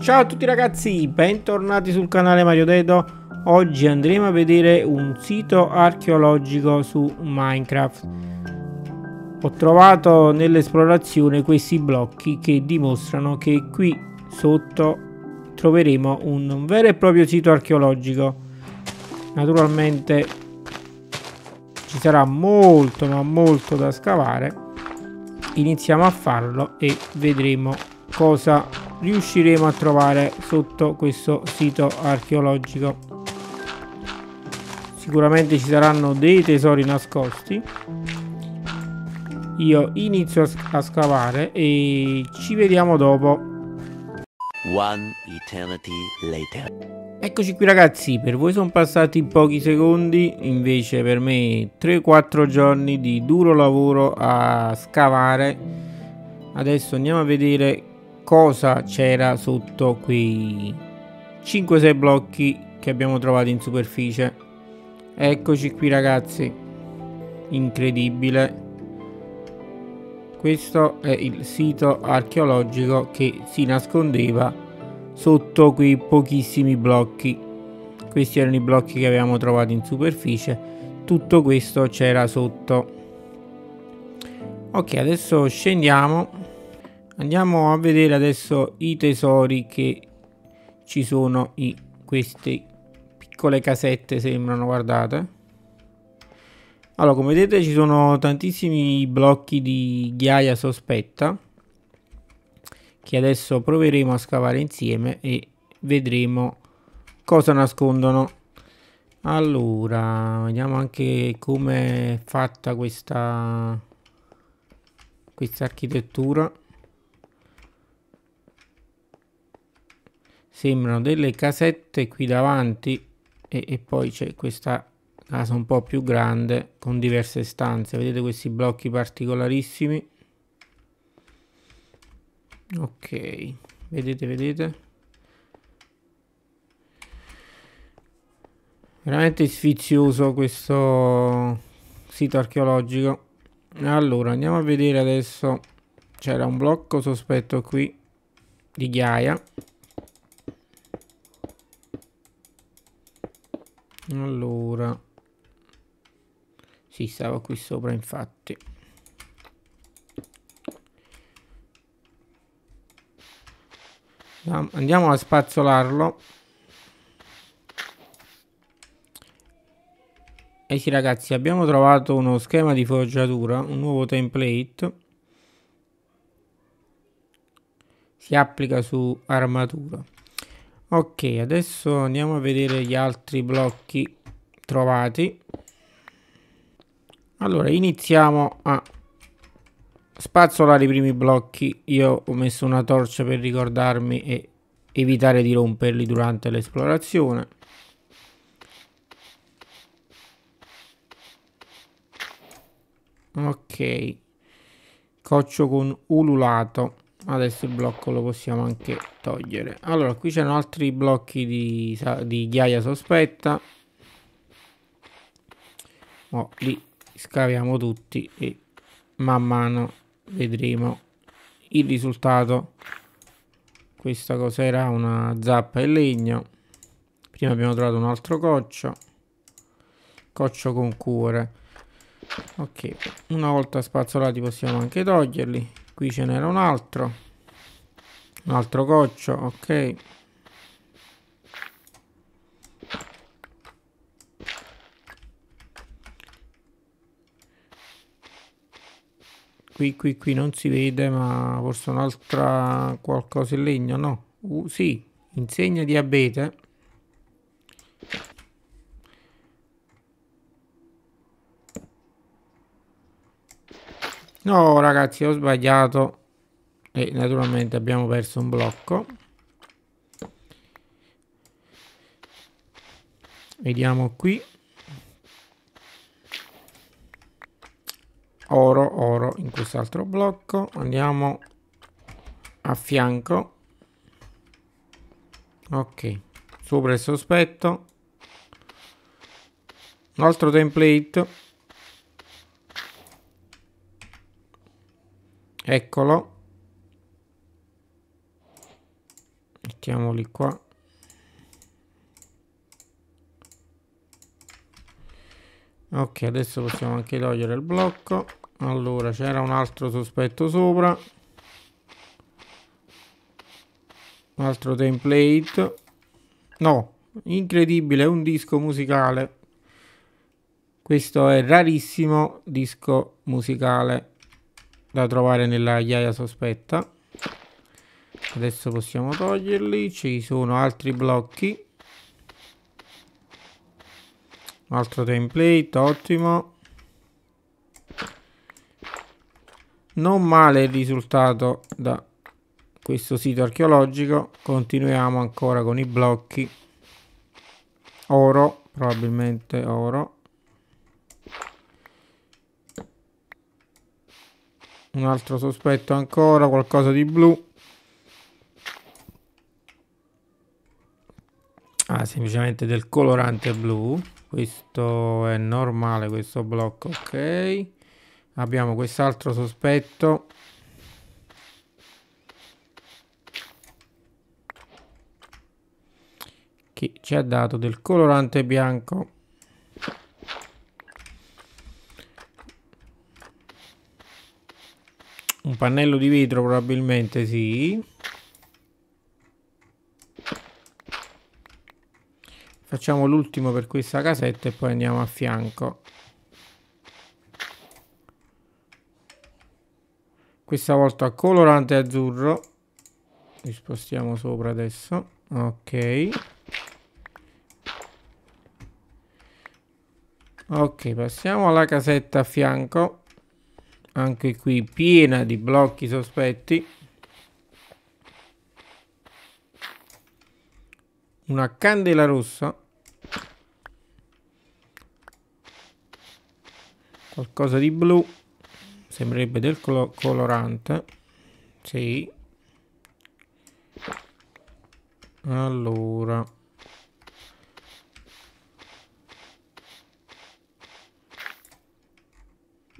Ciao a tutti ragazzi, bentornati sul canale Mario Dedo. Oggi andremo a vedere un sito archeologico su Minecraft. Ho trovato nell'esplorazione questi blocchi che dimostrano che qui sotto troveremo un vero e proprio sito archeologico. Naturalmente ci sarà molto ma molto da scavare. Iniziamo a farlo e vedremo cosa riusciremo a trovare sotto questo sito archeologico sicuramente ci saranno dei tesori nascosti io inizio a, scavare e ci vediamo dopo One eternity later. Eccoci qui ragazzi, per voi sono passati pochi secondi, invece per me 3-4 giorni di duro lavoro a scavare. Adesso andiamo a vedere cosa c'era sotto quei 5-6 blocchi che abbiamo trovato in superficie. Eccoci qui ragazzi, incredibile. Questo è il sito archeologico che si nascondeva sotto quei pochissimi blocchi. Questi erano i blocchi che avevamo trovato in superficie. Tutto questo c'era sotto. Ok, adesso scendiamo andiamo a vedere adesso i tesori che ci sono in queste piccole casette sembrano guardate allora come vedete ci sono tantissimi blocchi di ghiaia sospetta che adesso proveremo a scavare insieme e vedremo cosa nascondono allora vediamo anche come è fatta questa questa architettura sembrano delle casette qui davanti e, e poi c'è questa casa un po' più grande con diverse stanze vedete questi blocchi particolarissimi ok vedete vedete veramente sfizioso questo sito archeologico allora andiamo a vedere adesso c'era un blocco sospetto qui di ghiaia allora si stava qui sopra infatti andiamo a spazzolarlo e eh sì ragazzi abbiamo trovato uno schema di forgiatura un nuovo template si applica su armatura ok adesso andiamo a vedere gli altri blocchi trovati allora iniziamo a spazzolare i primi blocchi io ho messo una torcia per ricordarmi e evitare di romperli durante l'esplorazione ok coccio con ululato Adesso il blocco lo possiamo anche togliere. Allora, qui c'erano altri blocchi di, di ghiaia sospetta. Oh, li scaviamo tutti e man mano vedremo il risultato. Questa cos'era? Una zappa in legno. Prima abbiamo trovato un altro coccio. Coccio con cuore. Ok, una volta spazzolati possiamo anche toglierli qui ce n'era un altro un altro goccio ok qui qui qui non si vede ma forse un'altra qualcosa in legno no uh, sì insegna di abete No, ragazzi, ho sbagliato. E naturalmente abbiamo perso un blocco. Vediamo qui. Oro, oro in quest'altro blocco. Andiamo a fianco. Ok, sopra il sospetto. Un altro template. eccolo mettiamoli qua ok adesso possiamo anche togliere il blocco allora c'era un altro sospetto sopra un altro template no incredibile un disco musicale questo è rarissimo disco musicale da trovare nella ghiaia sospetta adesso possiamo toglierli ci sono altri blocchi un altro template ottimo non male il risultato da questo sito archeologico continuiamo ancora con i blocchi oro probabilmente oro Un altro sospetto ancora, qualcosa di blu. Ah, semplicemente del colorante blu. Questo è normale, questo blocco, ok. Abbiamo quest'altro sospetto. Che ci ha dato del colorante bianco. Pannello di vetro probabilmente sì. Facciamo l'ultimo per questa casetta e poi andiamo a fianco. Questa volta colorante azzurro. Li spostiamo sopra adesso. Ok. Ok, passiamo alla casetta a fianco anche qui piena di blocchi sospetti una candela rossa qualcosa di blu sembrerebbe del colorante sì allora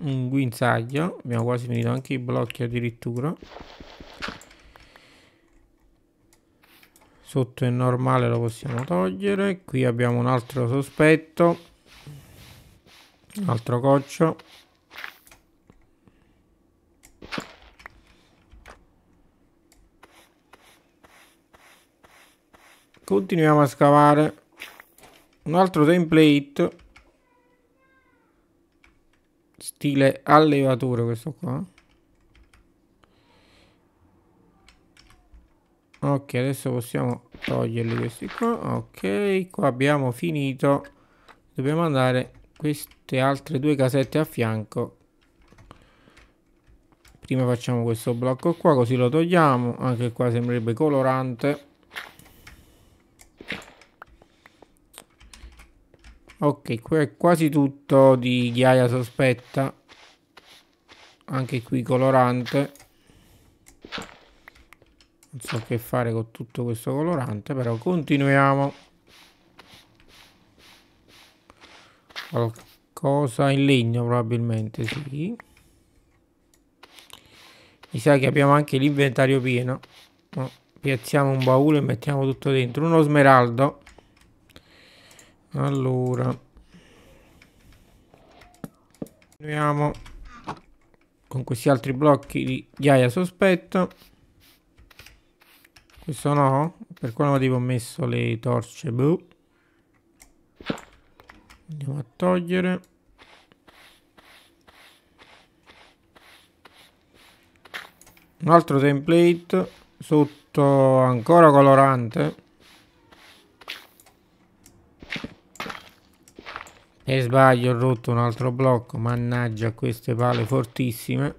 un guinzaglio abbiamo quasi finito anche i blocchi addirittura sotto è normale lo possiamo togliere qui abbiamo un altro sospetto un altro coccio continuiamo a scavare un altro template stile allevatore questo qua ok adesso possiamo toglierli questi qua ok qua abbiamo finito dobbiamo andare queste altre due casette a fianco prima facciamo questo blocco qua così lo togliamo anche qua sembrerebbe colorante Ok, qui è quasi tutto di ghiaia sospetta. Anche qui colorante. Non so che fare con tutto questo colorante, però continuiamo. Qualcosa in legno probabilmente, sì. Mi sa che abbiamo anche l'inventario pieno. Piazziamo un baule e mettiamo tutto dentro. Uno smeraldo. Allora. Continuiamo con questi altri blocchi di ghiaia sospetto. Questo no? Per quale motivo ho messo le torce? blu boh. Andiamo a togliere. Un altro template sotto ancora colorante. E sbaglio, ho rotto un altro blocco. Mannaggia queste pale fortissime.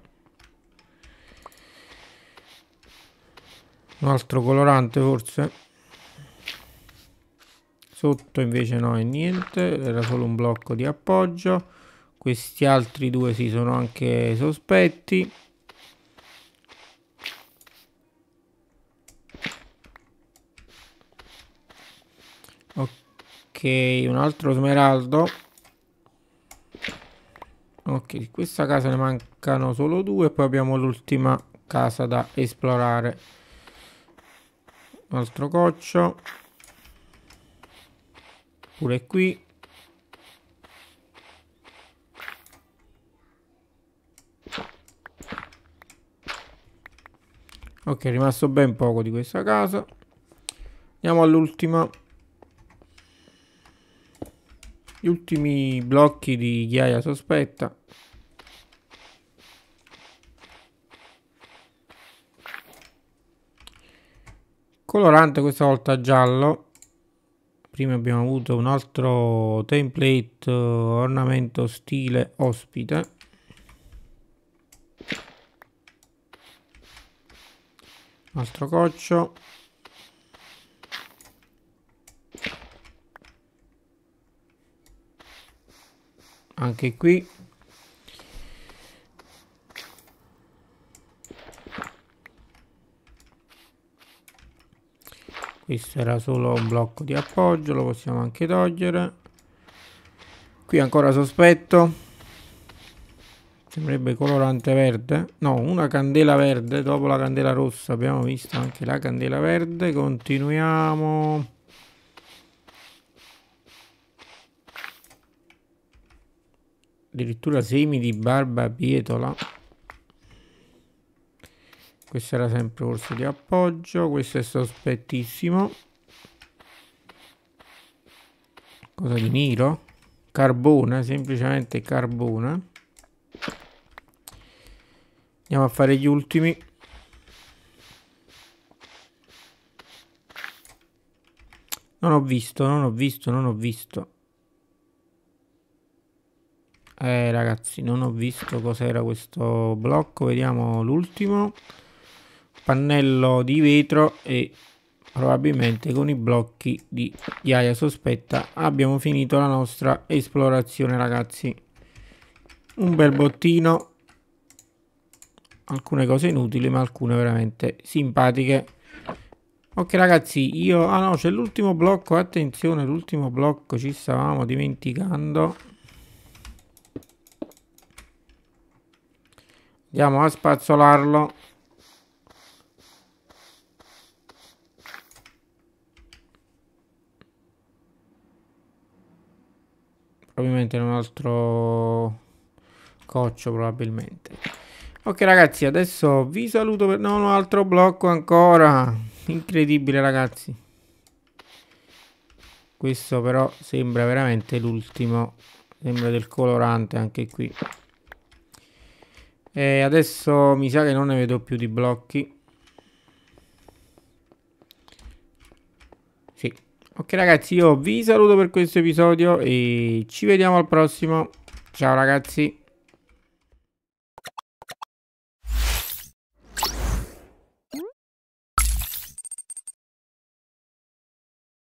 Un altro colorante forse. Sotto invece no è niente, era solo un blocco di appoggio. Questi altri due si sono anche sospetti. Ok, un altro smeraldo ok di questa casa ne mancano solo due poi abbiamo l'ultima casa da esplorare un altro coccio pure qui ok è rimasto ben poco di questa casa andiamo all'ultima gli ultimi blocchi di ghiaia sospetta. Colorante questa volta giallo. Prima abbiamo avuto un altro template eh, ornamento stile ospite. Un altro coccio. anche qui questo era solo un blocco di appoggio lo possiamo anche togliere qui ancora sospetto sembrerebbe colorante verde no una candela verde dopo la candela rossa abbiamo visto anche la candela verde continuiamo addirittura semi di barba bietola questo era sempre orso di appoggio questo è sospettissimo cosa di nero carbona semplicemente carbona andiamo a fare gli ultimi non ho visto non ho visto non ho visto eh ragazzi, non ho visto cos'era questo blocco, vediamo l'ultimo. Pannello di vetro e probabilmente con i blocchi di ghiaia sospetta abbiamo finito la nostra esplorazione ragazzi. Un bel bottino, alcune cose inutili ma alcune veramente simpatiche. Ok ragazzi, io... Ah no, c'è l'ultimo blocco, attenzione, l'ultimo blocco ci stavamo dimenticando. andiamo a spazzolarlo probabilmente in un altro coccio probabilmente ok ragazzi adesso vi saluto per non un altro blocco ancora incredibile ragazzi questo però sembra veramente l'ultimo sembra del colorante anche qui e adesso mi sa che non ne vedo più di blocchi. Sì. Ok ragazzi, io vi saluto per questo episodio e ci vediamo al prossimo. Ciao ragazzi.